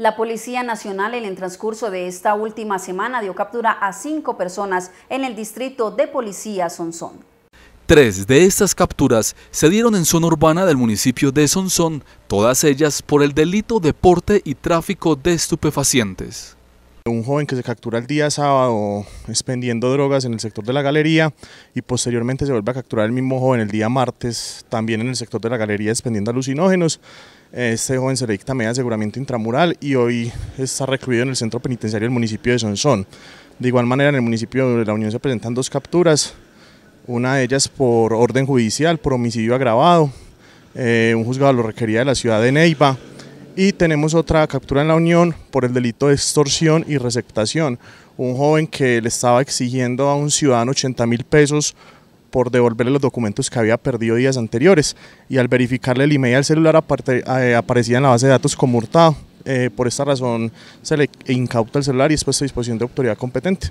La Policía Nacional en el transcurso de esta última semana dio captura a cinco personas en el distrito de policía Sonsón. Tres de estas capturas se dieron en zona urbana del municipio de Sonsón, todas ellas por el delito de porte y tráfico de estupefacientes. Un joven que se captura el día sábado expendiendo drogas en el sector de la galería y posteriormente se vuelve a capturar el mismo joven el día martes también en el sector de la galería expendiendo alucinógenos. Este joven se le dicta media de aseguramiento intramural y hoy está recluido en el centro penitenciario del municipio de Sonsón. De igual manera en el municipio de La Unión se presentan dos capturas, una de ellas por orden judicial, por homicidio agravado. Eh, un juzgado lo requería de la ciudad de Neiva y tenemos otra captura en la Unión por el delito de extorsión y receptación. Un joven que le estaba exigiendo a un ciudadano 80 mil pesos por devolverle los documentos que había perdido días anteriores y al verificarle el email al celular eh, aparecía en la base de datos como hurtado. Eh, por esta razón se le incauta el celular y es puesto a disposición de autoridad competente.